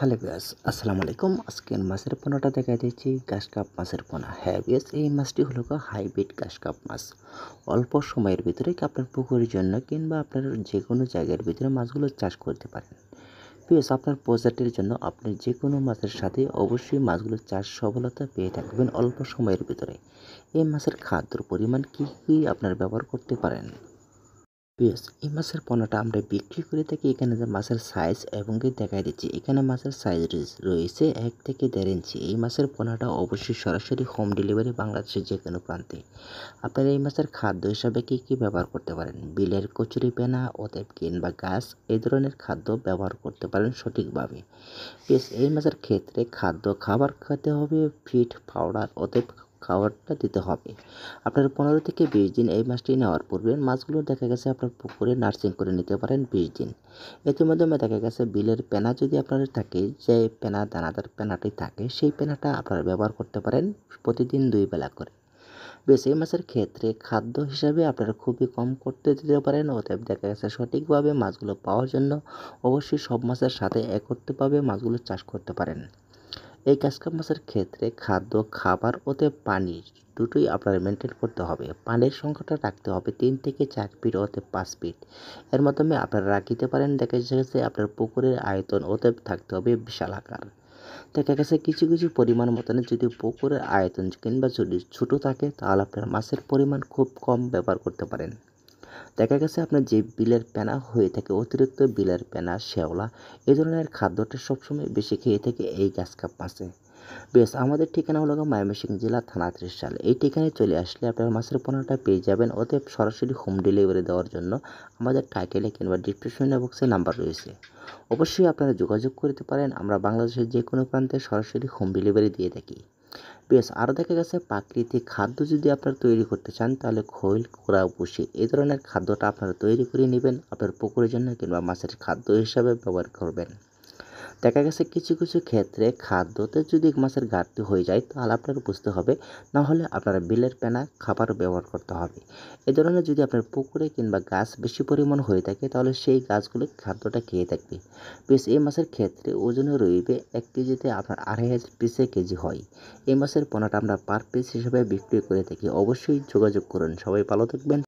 hello গাছ আসসালামু আলাইকুম আজকে মাছের পোনাটা দেখা দিচ্ছি কাপ মাছের পোনা হ্যাঁ বিয়াস এই মাছটি হলো হাইব্রিড কাপ মাছ অল্প সময়ের ভিতরে আপনার পুকুরের জন্য কিংবা আপনার যে কোনো জায়গার ভিতরে মাছগুলো চাষ করতে পারেন প্লিয়াস আপনার প্রজাতির জন্য আপনি যে কোনো মাছের সাথে অবশ্যই মাছগুলো চাষ সফলতা পেয়ে থাকবেন অল্প সময়ের ভিতরে এই মাছের খাদ্যর পরিমাণ কী কী আপনার ব্যবহার করতে পারেন পেস এই মাছের পোনাটা আমরা বিক্রি করে থাকি এখানে যে মাছের সাইজ এবং দেখাই দিচ্ছি এখানে মাছের সাইজ রয়েছে এক থেকে দেড় ইঞ্চি এই মাছের পোনাটা অবশ্যই সরাসরি হোম ডেলিভারি বাংলাদেশের যে কোনো প্রান্তে আপনারা এই মাছের খাদ্য হিসাবে কী কী ব্যবহার করতে পারেন বিলের কচুরি পেনা অতএব কিংবা গাছ এই ধরনের খাদ্য ব্যবহার করতে পারেন সঠিকভাবে পেস এই মাছের ক্ষেত্রে খাদ্য খাবার খেতে হবে ফিট পাউডার অতএব খাবারটা দিতে হবে আপনার পনেরো থেকে বিশ দিন এই মাছটি নেওয়ার পূর্বে মাছগুলো দেখা গেছে আপনার পুকুরে নার্সিং করে নিতে পারেন বিশ দিন এতে দেখা গেছে বিলের পেনা যদি আপনার থাকে যে পেনা দানাদার পেনাটি থাকে সেই পেনাটা আপনারা ব্যবহার করতে পারেন প্রতিদিন দুই বেলা করে বেশি মাছের ক্ষেত্রে খাদ্য হিসাবে আপনারা খুবই কম করতে দিতে পারেন অতএব দেখা গেছে সঠিকভাবে মাছগুলো পাওয়ার জন্য অবশ্যই সব মাছের সাথে এক করতে পাবে মাছগুলো চাষ করতে পারেন এই কাসকা মাছের ক্ষেত্রে খাদ্য খাবার ওতে পানি দুটোই আপনার মেনটেন করতে হবে পানির সংখ্যাটা রাখতে হবে তিন থেকে চার ফিট ওতে পাঁচ ফিট এর মাধ্যমে আপনারা রাখিতে পারেন দেখা গেছে আপনার পুকুরের আয়তন ওতে থাকতে হবে বিশাল আকার দেখা গেছে কিছু কিছু পরিমাণ মতন যদি পুকুরের আয়তন কিংবা যদি ছোটো থাকে তাহলে আপনার মাছের পরিমাণ খুব কম ব্যবহার করতে পারেন দেখা গেছে আপনার যে বিলের পেনা হয়ে থাকে অতিরিক্ত বিলের পেনা শ্যাওলা এ ধরনের খাদ্যটা সবসময় বেশি খেয়ে থাকে এই গাছ কাপ মাছে বেশ আমাদের ঠিকানা হলো ময়মনসিংহ জেলা থানা ত্রিশ সাল এই ঠিকানায় চলে আসলে আপনার মাছের পণ্যটা পেয়ে যাবেন অতএব সরাসরি হোম ডেলিভারি দেওয়ার জন্য আমাদের টাইটেলে কিংবা ডিসক্রিপশন বক্সে নাম্বার রয়েছে অবশ্যই আপনারা যোগাযোগ করতে পারেন আমরা বাংলাদেশের যে কোনো প্রান্তে সরাসরি হোম ডেলিভারি দিয়ে থাকি বেশ আরও দেখা গেছে প্রাকৃতিক খাদ্য যদি আপনারা তৈরি করতে চান তাহলে খৈল কোরা বসে এই ধরনের খাদ্যটা আপনারা তৈরি করে নেবেন আপনার পুকুরের জন্য কিংবা মাছের খাদ্য হিসাবে ব্যবহার করবেন দেখা গেছে কিছু কিছু ক্ষেত্রে খাদ্যতে যদি এক মাছের ঘাটতি হয়ে যায় তাহলে আপনার বুঝতে হবে না হলে আপনার বিলের পেনা খাবার ব্যবহার করতে হবে এ ধরনের যদি আপনার পুকুরে কিংবা গাছ বেশি পরিমাণ হয়ে থাকে তাহলে সেই গাছগুলো খাদ্যটা খেয়ে থাকবে বেশ এই মাছের ক্ষেত্রে ওজনে রইবে এক কেজিতে আপনার আড়াই হাজার পিসে কেজি হয় এই মাছের পোনাটা আমরা পার পিস হিসেবে বিক্রি করে থাকি অবশ্যই যোগাযোগ করুন সবাই ভালো থাকবেন